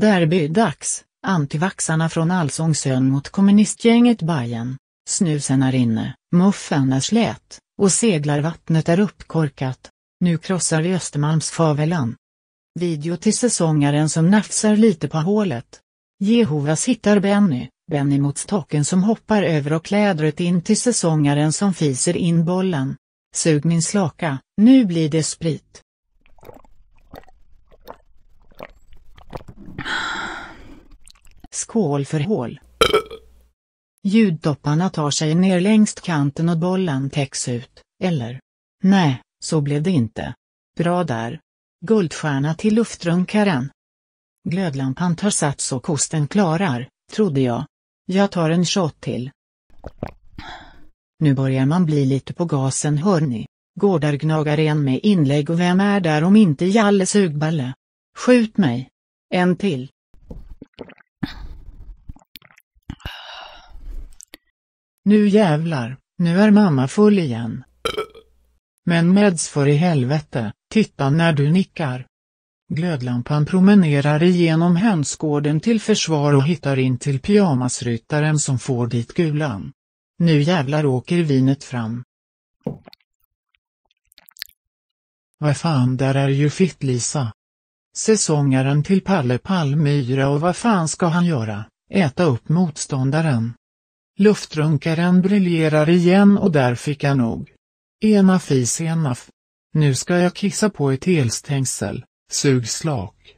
Derbydags, antivaxarna från Allsångsön mot kommunistgänget Bayern. Snusen är inne, muffen är slät, och seglarvattnet är uppkorkat. Nu krossar vi Östermalms Favelan. Video till säsongaren som nafsar lite på hålet. Jehovas hittar Benny, Benny mot stocken som hoppar över och klädret in till säsongaren som fiser in bollen. Sug min slaka, nu blir det sprit. Skål för hål. Ljuddopparna tar sig ner längst kanten och bollen täcks ut, eller? Nej, så blev det inte. Bra där. Guldstjärna till luftrunkaren. Glödlampan tar sats och kosten klarar, trodde jag. Jag tar en shot till. Nu börjar man bli lite på gasen hörni. Gårdar gnagar en med inlägg och vem är där om inte Jalle Sugballe? Skjut mig. En till. Nu jävlar, nu är mamma full igen. Men meds för i helvete, titta när du nickar. Glödlampan promenerar igenom hönsgården till försvar och hittar in till pyjamasryttaren som får dit gulan. Nu jävlar åker vinet fram. Vad fan där är ju Fittlisa. Säsongaren till Palle Palmyra och vad fan ska han göra, äta upp motståndaren. Luftrunkaren briljerar igen och där fick jag nog. Enaf i senaf Nu ska jag kissa på ett elstängsel, sug slak.